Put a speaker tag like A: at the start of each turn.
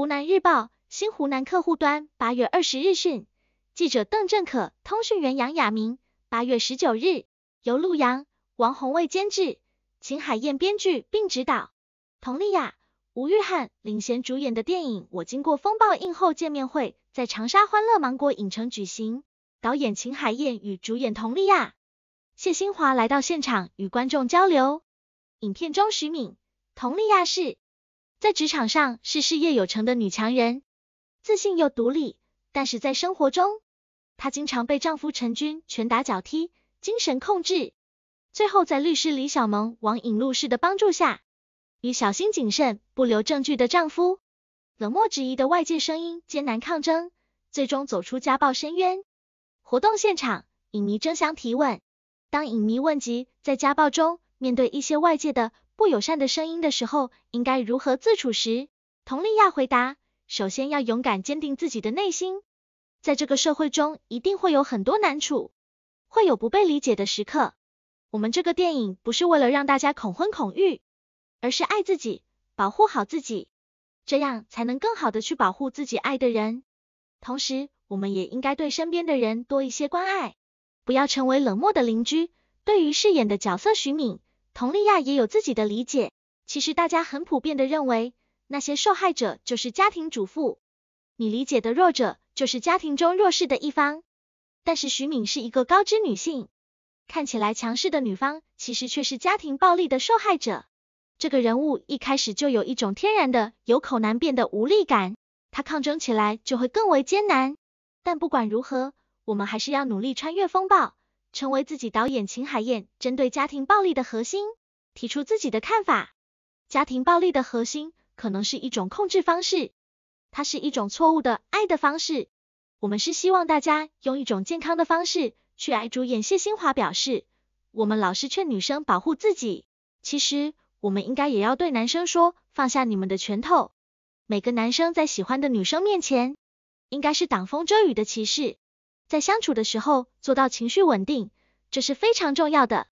A: 湖南日报·新湖南客户端八月二十日讯，记者邓正可、通讯员杨雅明。八月十九日，由陆阳、王宏卫监制，秦海燕编剧并执导，佟丽娅、吴玉涵领衔主演的电影《我经过风暴》映后见面会在长沙欢乐芒果影城举行。导演秦海燕与主演佟丽娅、谢新华来到现场与观众交流。影片中，徐敏、佟丽娅是。在职场上是事业有成的女强人，自信又独立，但是在生活中，她经常被丈夫陈军拳打脚踢、精神控制，最后在律师李小萌、王影路氏的帮助下，与小心谨慎、不留证据的丈夫、冷漠质疑的外界声音艰难抗争，最终走出家暴深渊。活动现场，影迷争相提问，当影迷问及在家暴中面对一些外界的，不友善的声音的时候，应该如何自处时？佟丽娅回答：首先要勇敢坚定自己的内心，在这个社会中一定会有很多难处，会有不被理解的时刻。我们这个电影不是为了让大家恐婚恐育，而是爱自己，保护好自己，这样才能更好的去保护自己爱的人。同时，我们也应该对身边的人多一些关爱，不要成为冷漠的邻居。对于饰演的角色徐敏。佟丽娅也有自己的理解，其实大家很普遍的认为，那些受害者就是家庭主妇，你理解的弱者就是家庭中弱势的一方。但是徐敏是一个高知女性，看起来强势的女方，其实却是家庭暴力的受害者。这个人物一开始就有一种天然的有口难辩的无力感，她抗争起来就会更为艰难。但不管如何，我们还是要努力穿越风暴。成为自己导演秦海燕针对家庭暴力的核心提出自己的看法。家庭暴力的核心可能是一种控制方式，它是一种错误的爱的方式。我们是希望大家用一种健康的方式去爱。主演谢新华表示，我们老是劝女生保护自己，其实我们应该也要对男生说，放下你们的拳头。每个男生在喜欢的女生面前，应该是挡风遮雨的骑士。在相处的时候，做到情绪稳定，这是非常重要的。